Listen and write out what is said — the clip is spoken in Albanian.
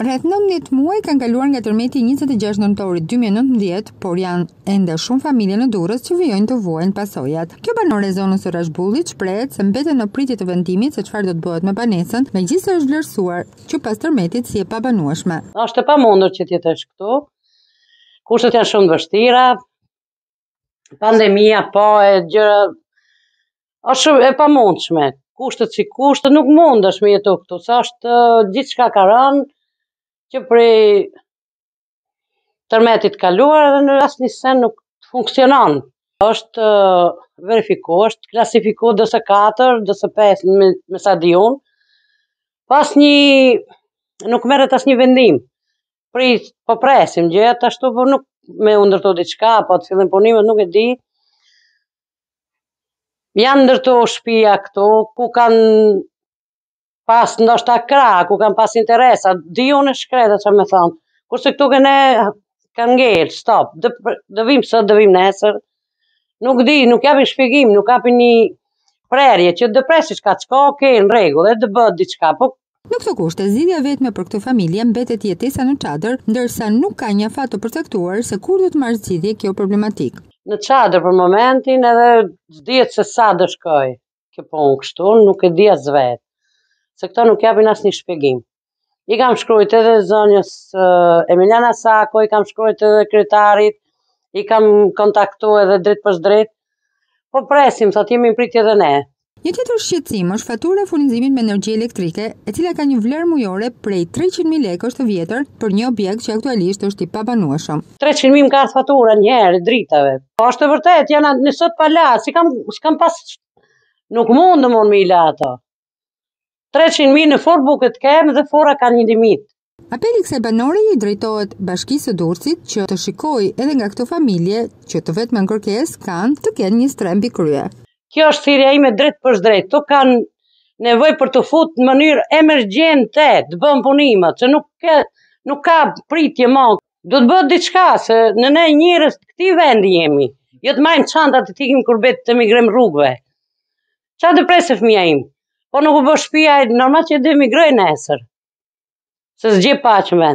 Rreth 19 muaj kanë kaluar nga tërmeti 26 nëntori 2019, por janë ende shumë familje në Durrës që vjojnë të vuajnë pasojat. Kjo banor e zonës së Rashbullit shprehet se mbeten në pritje të vendimit se çfarë do të bëhet me banesën, megjithëse është vlerësuar që pas tërmetit si e pa banueshme. Është e pamundur që të jetësh këtu. Kushtet janë shumë vështira. Pandemia po e gjëra është e pamundshme. Kushtet si kushtet nuk mundesh me jetu këtu, sa është gjithçka ka rënë që prej tërmetit kaluar edhe në rast një sen nuk të funksionon. është verifiko, është klasifiko dëse 4, dëse 5 me sa dion, pas një nuk meret asnjë një vendim, për po presim gjithë, ashtu po nuk me undërto diçka, qka, po të fillin punimet, nuk e di, janë ndërto shpia këto, ku kanë pas në është ku kanë pas interesa, di unë e shkreta që me thonë, kurse këtu këne kanë ngellë, stop, dëvim së dëvim nesër, nuk di, nuk jabin shpjegim, nuk jabin një prerje, që dëpresi që ka të shko, ke në regu dhe dëbët di që ka po Në këtë kushte, zidja vetë me për këtë familje mbetet jetesa në qadrë, ndërsa nuk ka një fatë të përtaktuar se kur dhe të marë zidje kjo problematik. Në qadrë për momentin edhe zdiët se sa dëshkoj, këpon kështu, nuk e as vetë se këto nuk japin asë një shpegim. I kam shkrujt edhe zonjës eh, Emiliana Sako, i kam shkrujt edhe kryetarit, i kam kontaktu edhe dritë për drejt, po presim, thot jemi në pritje dhe ne. Një tjetër shqetësim është fatura e furnizimit me energji elektrike, e cila ka një vlerë mujore prej 300.000 lekësh të vjetër për një objekt që aktualisht është i pabanueshëm. 300.000 më ka ardhur fatura një herë dritave. Po është e vërtet, janë në sot pala, si kam pas nuk mundem unë ila ato. 300.000 në forë të kemë dhe fora ka një limit. Apeli se banore i drejtojt bashkisë dursit që të shikoj edhe nga këto familje që të vetë më nërkes kanë të kenë një strembi krye. Kjo është thirja ime drejt për shdrejt, të kanë nevoj për të futë në mënyrë emergjente të bëm punimet, që nuk, nuk ka pritje më. Do të bëtë diçka, se në ne njërës të këti vendi jemi, jo të majmë qanda të tikim kur të migrem rrugve. Qa të presë fëmija imë? po nuk u bë shtëpia, normal që dy migrojnë nesër. Se s'gjej paqë në